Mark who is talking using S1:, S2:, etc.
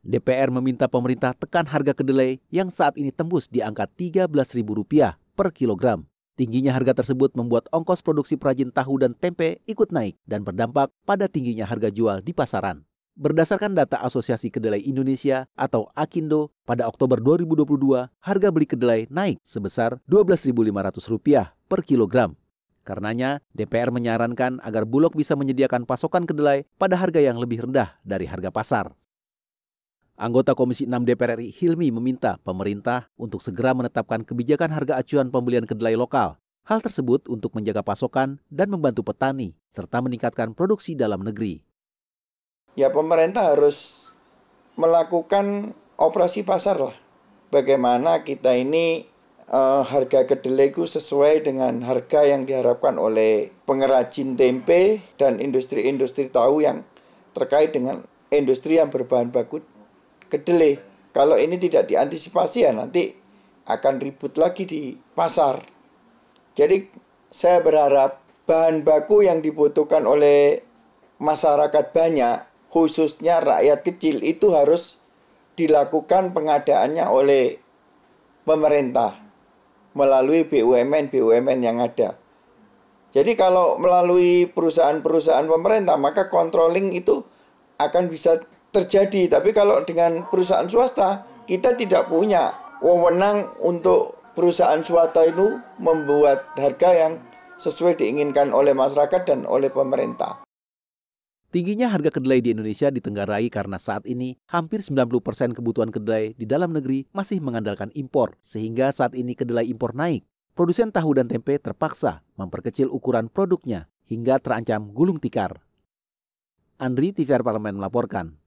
S1: DPR meminta pemerintah tekan harga kedelai yang saat ini tembus di angka Rp13.000 per kilogram. Tingginya harga tersebut membuat ongkos produksi perajin tahu dan tempe ikut naik dan berdampak pada tingginya harga jual di pasaran. Berdasarkan data Asosiasi Kedelai Indonesia atau Akindo, pada Oktober 2022 harga beli kedelai naik sebesar Rp12.500 per kilogram. Karenanya, DPR menyarankan agar Bulog bisa menyediakan pasokan kedelai pada harga yang lebih rendah dari harga pasar. Anggota Komisi 6 DPR RI Hilmi meminta pemerintah untuk segera menetapkan kebijakan harga acuan pembelian kedelai lokal. Hal tersebut untuk menjaga pasokan dan membantu petani, serta meningkatkan produksi dalam negeri.
S2: Ya pemerintah harus melakukan operasi pasar lah. Bagaimana kita ini uh, harga kedelai itu sesuai dengan harga yang diharapkan oleh pengrajin tempe dan industri-industri tahu yang terkait dengan industri yang berbahan baku kedelai. Kalau ini tidak diantisipasi ya nanti akan ribut lagi di pasar. Jadi saya berharap bahan baku yang dibutuhkan oleh masyarakat banyak, khususnya rakyat kecil itu harus dilakukan pengadaannya oleh pemerintah melalui BUMN-BUMN yang ada. Jadi kalau melalui perusahaan-perusahaan pemerintah maka controlling itu akan bisa terjadi. Tapi kalau dengan perusahaan swasta, kita tidak punya wewenang untuk perusahaan swasta itu membuat harga yang sesuai diinginkan oleh masyarakat
S1: dan oleh pemerintah. Tingginya harga kedelai di Indonesia ditenggarai karena saat ini hampir 90% persen kebutuhan kedelai di dalam negeri masih mengandalkan impor, sehingga saat ini kedelai impor naik. Produsen tahu dan tempe terpaksa memperkecil ukuran produknya hingga terancam gulung tikar. Andri TVR Parlemen melaporkan.